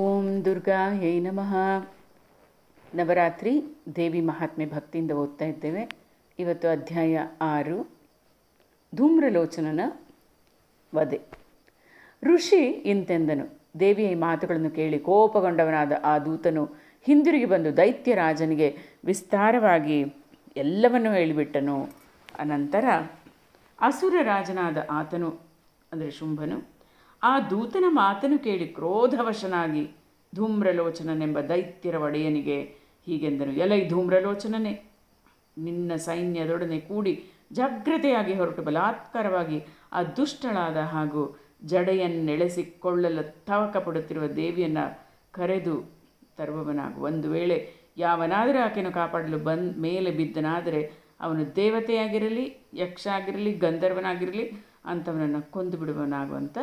ಓಂ ದುರ್ಗಾ ಹೇ ನಮಃ ನವರಾತ್ರಿ ದೇವಿ ಮಹಾತ್ಮೆ ಭಕ್ತಿಯಿಂದ ಓದ್ತಾ ಇದ್ದೇವೆ ಇವತ್ತು ಅಧ್ಯಾಯ ಆರು ಧೂಮ್ರಲೋಚನನ ವಧೆ ಋಷಿ ಇಂತೆಂದನು ದೇವಿಯ ಮಾತುಗಳನ್ನು ಕೇಳಿ ಕೋಪಗೊಂಡವನಾದ ಆ ದೂತನು ಹಿಂದಿರುಗಿ ಬಂದು ದೈತ್ಯ ರಾಜನಿಗೆ ವಿಸ್ತಾರವಾಗಿ ಎಲ್ಲವನ್ನೂ ಹೇಳಿಬಿಟ್ಟನು ಅನಂತರ ಅಸುರ ರಾಜನಾದ ಆತನು ಅಂದರೆ ಶುಂಭನು ಆ ದೂತನ ಮಾತನ್ನು ಕೇಳಿ ಕ್ರೋಧವಶನಾಗಿ ಧೂಮ್ರಲೋಚನನೆಂಬ ದೈತ್ಯರ ಒಡೆಯನಿಗೆ ಹೀಗೆಂದನು ಎಲೈ ಧೂಮ್ರಲೋಚನನೇ ನಿನ್ನ ಸೈನ್ಯದೊಡನೆ ಕೂಡಿ ಜಾಗ್ರತೆಯಾಗಿ ಹೊರಟು ಬಲಾತ್ಕಾರವಾಗಿ ಆ ದುಷ್ಟಳಾದ ಹಾಗೂ ಜಡೆಯನ್ನೆಳೆಸಿಕೊಳ್ಳಲು ತವಕ ಪಡುತ್ತಿರುವ ದೇವಿಯನ್ನು ಕರೆದು ತರುವವನಾಗು ಒಂದು ವೇಳೆ ಯಾವನಾದರೂ ಆಕೆಯನ್ನು ಕಾಪಾಡಲು ಬಂದ ಮೇಲೆ ಬಿದ್ದನಾದರೆ ಅವನು ದೇವತೆಯಾಗಿರಲಿ ಯಕ್ಷ ಆಗಿರಲಿ ಗಂಧರ್ವನಾಗಿರಲಿ ಅಂಥವನನ್ನು ಕೊಂದು ಬಿಡುವನಾಗುವಂಥ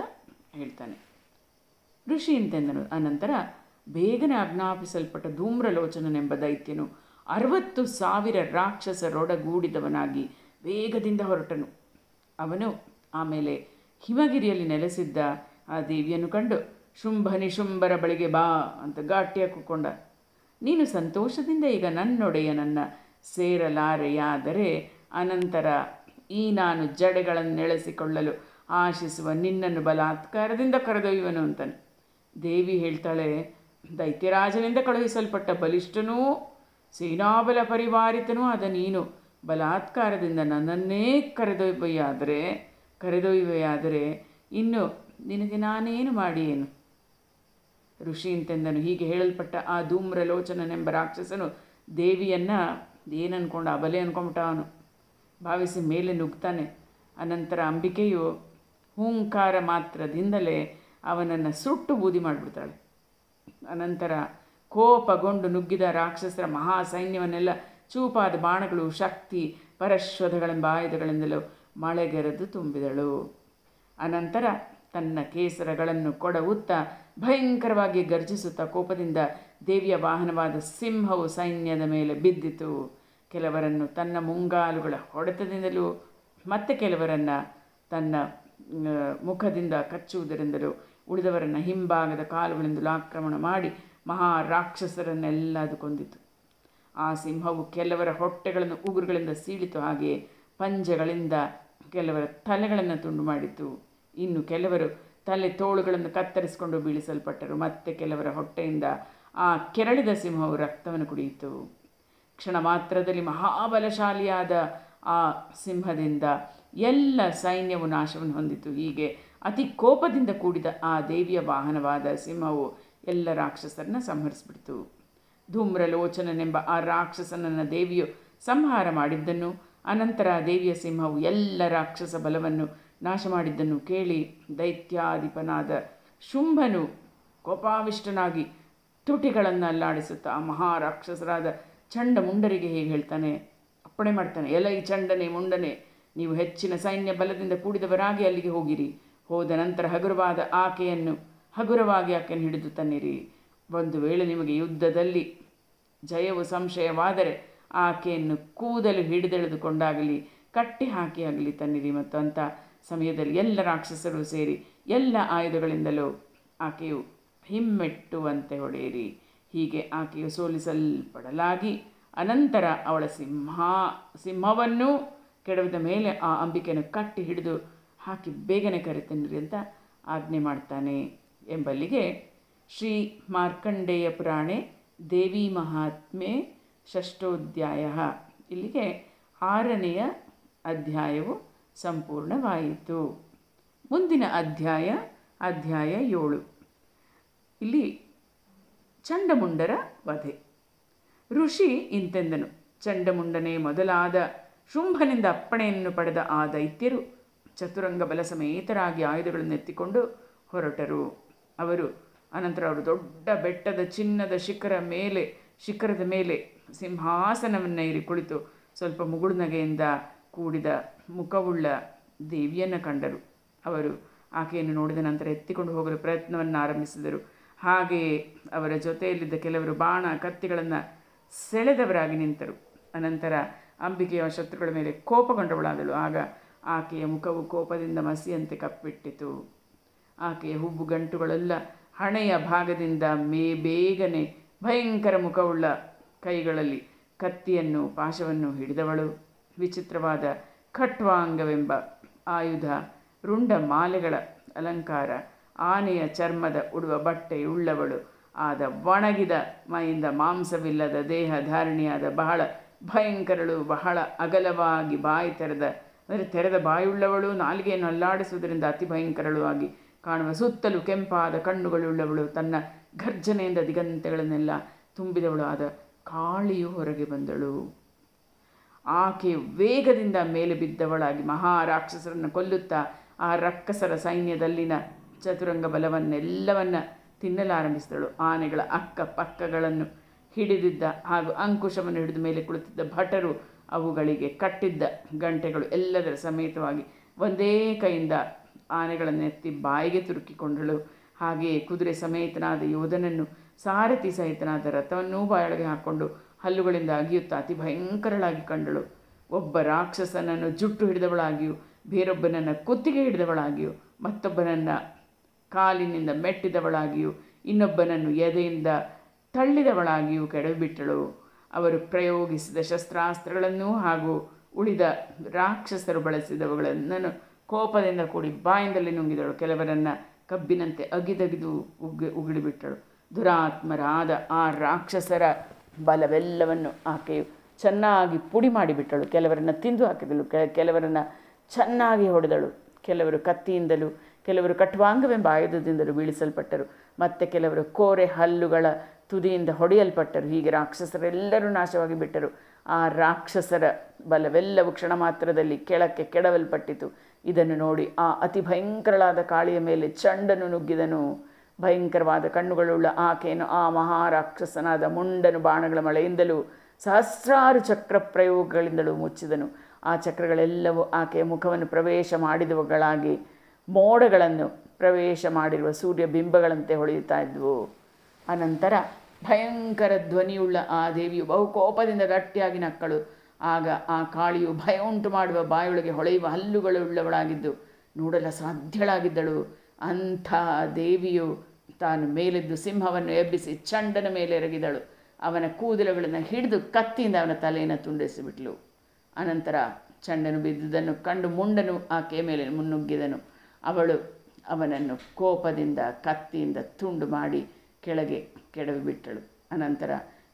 ಹೇಳ್ತಾನೆ ಋಷಿ ಅಂತೆಂದನು ಅನಂತರ ಬೇಗನೆ ಆಜ್ಞಾಪಿಸಲ್ಪಟ್ಟ ಧೂಮ್ರಲೋಚನನೆಂಬ ದೈತ್ಯನು ಅರವತ್ತು ಸಾವಿರ ರಾಕ್ಷಸರೊಡಗೂಡಿದವನಾಗಿ ವೇಗದಿಂದ ಹೊರಟನು ಅವನು ಆಮೇಲೆ ಹಿಮಗಿರಿಯಲ್ಲಿ ನೆಲೆಸಿದ್ದ ಆ ದೇವಿಯನ್ನು ಕಂಡು ಶುಂಭ ನಿಶುಂಭರ ಬಳಿಗೆ ಬಾ ಅಂತ ಗಾಟಿಯಾಗಿ ನೀನು ಸಂತೋಷದಿಂದ ಈಗ ನನ್ನೊಡೆಯ ನನ್ನ ಸೇರಲಾರೆಯಾದರೆ ಅನಂತರ ಈ ನಾನು ಜಡೆಗಳನ್ನು ಜಡೆಗಳನ್ನೆಳೆಸಿಕೊಳ್ಳಲು ಆಶಿಸುವ ನಿನ್ನನ್ನು ಬಲಾತ್ಕಾರದಿಂದ ಕರೆದೊಯ್ಯುವನು ಅಂತಾನೆ ದೇವಿ ಹೇಳ್ತಾಳೆ ದೈತ್ಯರಾಜನಿಂದ ಕಳುಹಿಸಲ್ಪಟ್ಟ ಬಲಿಷ್ಠನೂ ಸೇನಾಬಲ ಪರಿವಾರಿತನೂ ಆದ ನೀನು ಬಲಾತ್ಕಾರದಿಂದ ನನ್ನನ್ನೇ ಕರೆದೊಯ್ಯಾದರೆ ಕರೆದೊಯ್ಯುವೆಯಾದರೆ ಇನ್ನು ನಿನಗೆ ನಾನೇನು ಮಾಡಿಯೇನು ಋಷಿ ಅಂತೆಂದನು ಹೀಗೆ ಹೇಳಲ್ಪಟ್ಟ ಆ ಧೂಮ್ರಲೋಚನನೆಂಬ ರಾಕ್ಷಸನು ದೇವಿಯನ್ನು ಏನನ್ಕೊಂಡು ಆ ಬಲೆ ಅಂದ್ಕೊಂಬಿಟ್ಟ ಅವನು ಭಾವಿಸಿ ಮೇಲೆ ನುಗ್ತಾನೆ ಅನಂತರ ಅಂಬಿಕೆಯು ಹೂಂಕಾರ ಮಾತ್ರದಿಂದಲೇ ಅವನನ್ನು ಸುಟ್ಟು ಬೂದಿ ಮಾಡಿಬಿಡ್ತಾಳೆ ಅನಂತರ ಕೋಪಗೊಂಡು ನುಗ್ಗಿದ ರಾಕ್ಷಸರ ಮಹಾ ಸೈನ್ಯವನ್ನೆಲ್ಲ ಚೂಪಾದ ಬಾಣಗಳು ಶಕ್ತಿ ಪರಶ್ವಧಗಳೆಂಬ ಆಯುಧಗಳಿಂದಲೂ ಮಳೆಗೆರೆದು ತುಂಬಿದಳು ಅನಂತರ ತನ್ನ ಕೇಸರಗಳನ್ನು ಕೊಡವುತ್ತಾ ಭಯಂಕರವಾಗಿ ಗರ್ಜಿಸುತ್ತಾ ಕೋಪದಿಂದ ದೇವಿಯ ವಾಹನವಾದ ಸಿಂಹವು ಸೈನ್ಯದ ಮೇಲೆ ಬಿದ್ದಿತು ಕೆಲವರನ್ನು ತನ್ನ ಮುಂಗಾಲುಗಳ ಹೊಡೆತದಿಂದಲೂ ಮತ್ತೆ ಕೆಲವರನ್ನು ತನ್ನ ಮುಖದಿಂದ ಕಚ್ಚುವುದರಿಂದಲೂ ಉಳಿದವರನ್ನು ಹಿಂಭಾಗದ ಕಾಲುಗಳಿಂದಲೂ ಆಕ್ರಮಣ ಮಾಡಿ ಮಹಾ ರಾಕ್ಷಸರನ್ನೆಲ್ಲ ಅದು ಕೊಂದಿತು ಆ ಸಿಂಹವು ಕೆಲವರ ಹೊಟ್ಟೆಗಳನ್ನು ಉಗುರುಗಳಿಂದ ಸೀಳಿತು ಹಾಗೆ ಪಂಜಗಳಿಂದ ಕೆಲವರ ತಲೆಗಳನ್ನು ತುಂಡು ಮಾಡಿತು ಇನ್ನು ಕೆಲವರು ತಲೆ ತೋಳುಗಳನ್ನು ಕತ್ತರಿಸಿಕೊಂಡು ಬೀಳಿಸಲ್ಪಟ್ಟರು ಮತ್ತೆ ಕೆಲವರ ಹೊಟ್ಟೆಯಿಂದ ಆ ಕೆರಳಿದ ಸಿಂಹವು ರಕ್ತವನ್ನು ಕುಡಿಯಿತು ಕ್ಷಣ ಮಾತ್ರದಲ್ಲಿ ಮಹಾಬಲಶಾಲಿಯಾದ ಆ ಸಿಂಹದಿಂದ ಎಲ್ಲ ಸೈನ್ಯವು ನಾಶವನ್ನು ಹೊಂದಿತು ಹೀಗೆ ಅತಿ ಕೋಪದಿಂದ ಕೂಡಿದ ಆ ದೇವಿಯ ವಾಹನವಾದ ಸಿಂಹವು ಎಲ್ಲ ರಾಕ್ಷಸರನ್ನ ಸಂಹರಿಸಿಬಿಡ್ತು ಧೂಮ್ರಲೋಚನನೆಂಬ ಆ ರಾಕ್ಷಸನನ್ನು ದೇವಿಯು ಸಂಹಾರ ಮಾಡಿದ್ದನ್ನು ಅನಂತರ ದೇವಿಯ ಸಿಂಹವು ಎಲ್ಲ ರಾಕ್ಷಸ ಬಲವನ್ನು ನಾಶ ಮಾಡಿದ್ದನ್ನು ಕೇಳಿ ದೈತ್ಯಾಧಿಪನಾದ ಶುಂಭನು ಕೋಪಾವಿಷ್ಟನಾಗಿ ತುಟಿಗಳನ್ನು ಅಲ್ಲಾಡಿಸುತ್ತಾ ಆ ಮಹಾರಾಕ್ಷಸರಾದ ಮುಂಡರಿಗೆ ಹೇಗೆ ಹೇಳ್ತಾನೆ ಅಪ್ಪಣೆ ಮಾಡ್ತಾನೆ ಎಲೈ ಚಂಡನೆ ಮುಂಡನೆ ನೀವು ಹೆಚ್ಚಿನ ಸೈನ್ಯ ಬಲದಿಂದ ಕೂಡಿದವರಾಗಿ ಅಲ್ಲಿಗೆ ಹೋಗಿರಿ ಹೋದ ನಂತರ ಹಗುರವಾದ ಆಕೆಯನ್ನು ಹಗುರವಾಗಿ ಆಕೆಯನ್ನು ಹಿಡಿದು ತನ್ನಿರಿ ಒಂದು ವೇಳೆ ನಿಮಗೆ ಯುದ್ಧದಲ್ಲಿ ಜಯವು ಸಂಶಯವಾದರೆ ಆಕೆಯನ್ನು ಕೂದಲು ಹಿಡಿದೆಳೆದುಕೊಂಡಾಗಲಿ ಕಟ್ಟಿ ಹಾಕಿ ಆಗಲಿ ತನ್ನಿರಿ ಮತ್ತು ಅಂಥ ಸಮಯದಲ್ಲಿ ಎಲ್ಲ ರಾಕ್ಷಸರು ಸೇರಿ ಎಲ್ಲ ಆಯುಧಗಳಿಂದಲೂ ಆಕೆಯು ಹಿಮ್ಮೆಟ್ಟುವಂತೆ ಹೊಡೆಯಿರಿ ಹೀಗೆ ಆಕೆಯು ಸೋಲಿಸಲ್ಪಡಲಾಗಿ ಅನಂತರ ಅವಳ ಸಿಂಹ ಸಿಂಹವನ್ನು ಕೆಡವಿದ ಮೇಲೆ ಆ ಅಂಬಿಕೆಯನ್ನು ಕಟ್ಟಿ ಹಿಡಿದು ಹಾಕಿ ಬೇಗನೆ ಕರೆತನ್ನಿರಿ ಅಂತ ಆಜ್ಞೆ ಮಾಡ್ತಾನೆ ಎಂಬಲ್ಲಿಗೆ ಶ್ರೀ ಮಾರ್ಕಂಡೇಯ ಪುರಾಣೆ ದೇವಿ ಮಹಾತ್ಮೆ ಷಷ್ಠೋಧ್ಯಾಯ ಇಲ್ಲಿಗೆ ಆರನೆಯ ಅಧ್ಯಾಯವು ಸಂಪೂರ್ಣವಾಯಿತು ಮುಂದಿನ ಅಧ್ಯಾಯ ಅಧ್ಯಾಯ ಏಳು ಇಲ್ಲಿ ಚಂಡಮುಂಡರ ವಧೆ ಋಷಿ ಇಂತೆಂದನು ಚಂಡಮುಂಡನೆ ಮೊದಲಾದ ಶುಂಭನಿಂದ ಅಪ್ಪಣೆಯನ್ನು ಪಡೆದ ಆ ದೈತ್ಯರು ಚತುರಂಗ ಬಲ ಸಮೇತರಾಗಿ ಆಯುಧಗಳನ್ನು ಎತ್ತಿಕೊಂಡು ಹೊರಟರು ಅವರು ಅನಂತರ ಅವರು ದೊಡ್ಡ ಬೆಟ್ಟದ ಚಿನ್ನದ ಶಿಖರ ಮೇಲೆ ಶಿಖರದ ಮೇಲೆ ಸಿಂಹಾಸನವನ್ನು ಇರಿ ಕುಳಿತು ಸ್ವಲ್ಪ ಮುಗುಳುನಗೆಯಿಂದ ಕೂಡಿದ ಮುಖವುಳ್ಳ ದೇವಿಯನ್ನು ಕಂಡರು ಅವರು ಆಕೆಯನ್ನು ನೋಡಿದ ನಂತರ ಎತ್ತಿಕೊಂಡು ಹೋಗಲು ಪ್ರಯತ್ನವನ್ನು ಆರಂಭಿಸಿದರು ಹಾಗೆಯೇ ಅವರ ಜೊತೆಯಲ್ಲಿದ್ದ ಕೆಲವರು ಬಾಣ ಕತ್ತಿಗಳನ್ನು ಸೆಳೆದವರಾಗಿ ನಿಂತರು ಅನಂತರ ಅಂಬಿಕೆಯ ಶತ್ರುಗಳ ಮೇಲೆ ಕೋಪಗೊಂಡವಳಾದಳು ಆಗ ಆಕೆಯ ಮುಖವು ಕೋಪದಿಂದ ಮಸಿಯಂತೆ ಕಪ್ಪಿಟ್ಟಿತು ಆಕೆಯ ಹುಬ್ಬು ಗಂಟುಗಳೆಲ್ಲ ಹಣೆಯ ಭಾಗದಿಂದ ಮೇ ಬೇಗನೆ ಭಯಂಕರ ಮುಖವುಳ್ಳ ಕೈಗಳಲ್ಲಿ ಕತ್ತಿಯನ್ನು ಪಾಶವನ್ನು ಹಿಡಿದವಳು ವಿಚಿತ್ರವಾದ ಖಟ್ವಾಂಗವೆಂಬ ಆಯುಧ ರುಂಡ ಮಾಲೆಗಳ ಅಲಂಕಾರ ಆನೆಯ ಚರ್ಮದ ಉಡುವ ಉಳ್ಳವಳು ಆದ ಒಣಗಿದ ಮೈಯಿಂದ ಮಾಂಸವಿಲ್ಲದ ದೇಹ ಧಾರಣಿಯಾದ ಬಹಳ ಭಯಂಕರಳು ಬಹಳ ಅಗಲವಾಗಿ ಬಾಯಿ ತೆರೆದ ಅಂದರೆ ತೆರೆದ ಬಾಯುಳ್ಳವಳು ನಾಲಿಗೆಯನ್ನು ಅಲ್ಲಾಡಿಸುವುದರಿಂದ ಅತಿ ಭಯಂಕರಳು ಆಗಿ ಕಾಣುವ ಸುತ್ತಲೂ ಕೆಂಪಾದ ಕಣ್ಣುಗಳುಳ್ಳವಳು ತನ್ನ ಘರ್ಜನೆಯಿಂದ ದಿಗಂತಗಳನ್ನೆಲ್ಲ ತುಂಬಿದವಳು ಆದ ಕಾಳಿಯು ಹೊರಗೆ ಬಂದಳು ಆಕೆ ವೇಗದಿಂದ ಮೇಲೆ ಬಿದ್ದವಳಾಗಿ ಮಹಾ ರಾಕ್ಷಸರನ್ನು ಕೊಲ್ಲುತ್ತಾ ಆ ರಕ್ಕಸರ ಸೈನ್ಯದಲ್ಲಿನ ಚತುರಂಗ ಬಲವನ್ನೆಲ್ಲವನ್ನು ತಿನ್ನಲಾರಂಭಿಸಿದಳು ಆನೆಗಳ ಅಕ್ಕಪಕ್ಕಗಳನ್ನು ಹಿಡಿದಿದ್ದ ಹಾಗೂ ಅಂಕುಶವನ್ನು ಹಿಡಿದ ಮೇಲೆ ಕುಳಿತಿದ್ದ ಭಟರು ಅವುಗಳಿಗೆ ಕಟ್ಟಿದ್ದ ಗಂಟೆಗಳು ಎಲ್ಲದರ ಸಮೇತವಾಗಿ ಒಂದೇ ಕೈಯಿಂದ ಆನೆಗಳನ್ನು ಎತ್ತಿ ಬಾಯಿಗೆ ತುರುಕಿಕೊಂಡಳು ಹಾಗೆಯೇ ಕುದುರೆ ಸಮೇತನಾದ ಯೋಧನನ್ನು ಸಾರಥಿ ಸಹಿತನಾದ ರಥವನ್ನೂ ಬಾಯೊಳಗೆ ಹಾಕ್ಕೊಂಡು ಹಲ್ಲುಗಳಿಂದ ಅಗಿಯುತ್ತಾ ಅತಿ ಭಯಂಕರಳಾಗಿ ಕಂಡಳು ಒಬ್ಬ ರಾಕ್ಷಸನನ್ನು ಜುಟ್ಟು ಹಿಡಿದವಳಾಗಿಯೂ ಬೇರೊಬ್ಬನನ್ನು ಕುತ್ತಿಗೆ ಹಿಡಿದವಳಾಗಿಯೂ ಮತ್ತೊಬ್ಬನನ್ನು ಕಾಲಿನಿಂದ ಮೆಟ್ಟಿದವಳಾಗಿಯೂ ಇನ್ನೊಬ್ಬನನ್ನು ಎದೆಯಿಂದ ತಳ್ಳಿದವಳಾಗಿಯೂ ಕೆಡವಿಬಿಟ್ಟಳು ಅವರು ಪ್ರಯೋಗಿಸಿದ ಶಸ್ತ್ರಾಸ್ತ್ರಗಳನ್ನು ಹಾಗೂ ಉಳಿದ ರಾಕ್ಷಸರು ಬಳಸಿದವುಗಳನ್ನು ಕೋಪದಿಂದ ಕೂಡಿ ಬಾಯಿಂದಲೇ ನುಂಗಿದಳು ಕೆಲವರನ್ನು ಕಬ್ಬಿನಂತೆ ಅಗಿದಗಿದು ಉಗ್ಗಿ ಉಗಿಳಿಬಿಟ್ಟಳು ದುರಾತ್ಮರಾದ ಆ ರಾಕ್ಷಸರ ಬಲವೆಲ್ಲವನ್ನು ಆಕೆಯು ಚೆನ್ನಾಗಿ ಪುಡಿ ಮಾಡಿಬಿಟ್ಟಳು ಕೆಲವರನ್ನು ತಿಂದು ಹಾಕಿದಳು ಕೆಲವರನ್ನು ಚೆನ್ನಾಗಿ ಹೊಡೆದಳು ಕೆಲವರು ಕತ್ತಿಯಿಂದಲೂ ಕೆಲವರು ಕಟ್ವಾಂಗವೆಂಬ ಆಯುಧದಿಂದಲೂ ಬೀಳಿಸಲ್ಪಟ್ಟರು ಮತ್ತೆ ಕೆಲವರು ಕೋರೆ ಹಲ್ಲುಗಳ ತುದಿಯಿಂದ ಹೊಡೆಯಲ್ಪಟ್ಟರು ಹೀಗೆ ರಾಕ್ಷಸರೆಲ್ಲರೂ ನಾಶವಾಗಿ ಬಿಟ್ಟರು ಆ ರಾಕ್ಷಸರ ಬಲವೆಲ್ಲವೂ ಕ್ಷಣ ಮಾತ್ರದಲ್ಲಿ ಕೆಳಕ್ಕೆ ಕೆಡವಲ್ಪಟ್ಟಿತು ಇದನ್ನು ನೋಡಿ ಆ ಅತಿ ಭಯಂಕರಳಾದ ಕಾಳಿಯ ಮೇಲೆ ಚಂಡನು ನುಗ್ಗಿದನು ಭಯಂಕರವಾದ ಕಣ್ಣುಗಳುಳ್ಳ ಆಕೆಯನ್ನು ಆ ಮಹಾರಾಕ್ಷಸನಾದ ಮುಂಡನು ಬಾಣಗಳ ಮಳೆಯಿಂದಲೂ ಸಹಸ್ರಾರು ಚಕ್ರ ಪ್ರಯೋಗಗಳಿಂದಲೂ ಮುಚ್ಚಿದನು ಆ ಚಕ್ರಗಳೆಲ್ಲವೂ ಆಕೆಯ ಮುಖವನ್ನು ಪ್ರವೇಶ ಮಾಡಿದವುಗಳಾಗಿ ಮೋಡಗಳನ್ನು ಪ್ರವೇಶ ಮಾಡಿರುವ ಸೂರ್ಯ ಬಿಂಬಗಳಂತೆ ಹೊಳೆಯುತ್ತಾ ಇದ್ವು ಅನಂತರ ಭಯಂಕರ ಧ್ವನಿಯುಳ್ಳ ಆ ದೇವಿಯು ಬಹುಕೋಪದಿಂದ ಗಟ್ಟಿಯಾಗಿ ನಕ್ಕಳು ಆಗ ಆ ಕಾಳಿಯು ಭಯ ಉಂಟು ಮಾಡುವ ಬಾಯೊಳಗೆ ಹೊಳೆಯುವ ಹಲ್ಲುಗಳುಳ್ಳವಳಾಗಿದ್ದು ನೋಡಲು ಸಾಧ್ಯಳಾಗಿದ್ದಳು ಅಂಥ ದೇವಿಯು ತಾನು ಮೇಲೆದ್ದು ಸಿಂಹವನ್ನು ಎಬ್ಬಿಸಿ ಚಂಡನ ಮೇಲೆ ಎರಗಿದಳು ಅವನ ಕೂದಲುಗಳನ್ನು ಹಿಡಿದು ಕತ್ತಿಯಿಂದ ಅವನ ತಲೆಯನ್ನು ತುಂಡಿಸಿಬಿಟ್ಲು ಅನಂತರ ಚಂಡನು ಬಿದ್ದುದನ್ನು ಕಂಡು ಮುಂಡನು ಆಕೆಯ ಮೇಲೆ ಮುನ್ನುಗ್ಗಿದನು ಅವಳು ಅವನನ್ನು ಕೋಪದಿಂದ ಕತ್ತಿಯಿಂದ ತುಂಡು ಮಾಡಿ ಕೆಳಗೆ ಕೆಡವಿಬಿಟ್ಟಳು ಅನಂತರ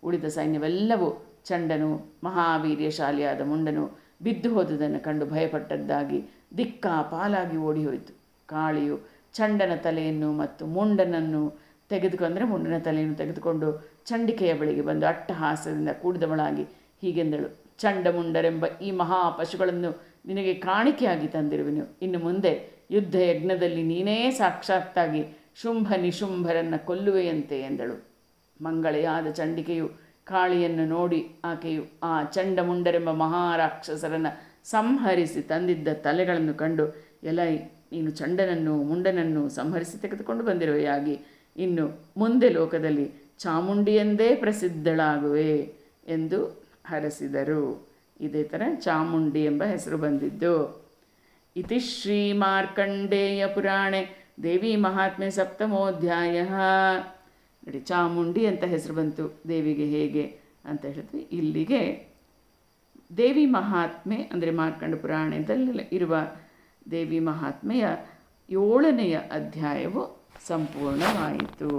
ಉಳಿದ ಸೈನ್ಯವೆಲ್ಲವೂ ಚಂಡನು ಮಹಾವೀರ್ಯಶಾಲಿಯಾದ ಮುಂಡನು ಬಿದ್ದು ಹೋದುದನ್ನು ಕಂಡು ಭಯಪಟ್ಟದ್ದಾಗಿ ದಿಕ್ಕಾಪಾಲಾಗಿ ಓಡಿ ಹೋಯಿತು ಕಾಳಿಯು ಚಂಡನ ತಲೆಯನ್ನು ಮತ್ತು ಮುಂಡನನ್ನು ತೆಗೆದುಕೊಂಡರೆ ಮುಂಡನ ತಲೆಯನ್ನು ತೆಗೆದುಕೊಂಡು ಚಂಡಿಕೆಯ ಬಳಿಗೆ ಬಂದು ಅಟ್ಟಹಾಸದಿಂದ ಕೂಡಿದವಳಾಗಿ ಹೀಗೆಂದಳು ಚಂಡ ಮುಂಡರೆಂಬ ಈ ಮಹಾಪಶುಗಳನ್ನು ನಿನಗೆ ಕಾಣಿಕೆಯಾಗಿ ತಂದಿರುವೆನು ಇನ್ನು ಮುಂದೆ ಯುದ್ಧ ಯಜ್ಞದಲ್ಲಿ ನೀನೇ ಸಾಕ್ಷಾತ್ತಾಗಿ ಶುಂಭ ನಿಶುಂಭರನ್ನು ಕೊಲ್ಲುವೆಯಂತೆ ಎಂದಳು ಮಂಗಳೆಯಾದ ಚಂಡಿಕೆಯು ಕಾಳಿಯನ್ನು ನೋಡಿ ಆಕೆಯು ಆ ಚಂಡಮುಂಡರೆಂಬ ಮಹಾರಾಕ್ಷಸರನ್ನು ಸಂಹರಿಸಿ ತಂದಿದ್ದ ತಲೆಗಳನ್ನು ಕಂಡು ಎಲ್ಲ ನೀನು ಚಂಡನನ್ನು ಮುಂಡನನ್ನು ಸಂಹರಿಸಿ ತೆಗೆದುಕೊಂಡು ಬಂದಿರುವೆಯಾಗಿ ಇನ್ನು ಮುಂದೆ ಲೋಕದಲ್ಲಿ ಚಾಮುಂಡಿಯೆಂದೇ ಪ್ರಸಿದ್ಧಳಾಗುವೆ ಎಂದು ಹರಸಿದರು ಇದೇ ಥರ ಚಾಮುಂಡಿ ಎಂಬ ಹೆಸರು ಬಂದಿದ್ದು ಇತಿ ಶ್ರೀ ಮಾರ್ಕಂಡೇಯ ಪುರಾಣೆ ದೇವಿ ಮಹಾತ್ಮೆ ಸಪ್ತಮೋಧ್ಯಾಯ ನೋಡಿ ಚಾಮುಂಡಿ ಅಂತ ಹೆಸರು ಬಂತು ದೇವಿಗೆ ಹೇಗೆ ಅಂತ ಹೇಳಿದ್ವಿ ಇಲ್ಲಿಗೆ ದೇವಿ ಮಹಾತ್ಮೆ ಅಂದರೆ ಮಾರ್ಕಂಡ ಪುರಾಣದಲ್ಲಿ ಇರುವ ದೇವಿ ಮಹಾತ್ಮೆಯ ಏಳನೆಯ ಅಧ್ಯಾಯವು ಸಂಪೂರ್ಣವಾಯಿತು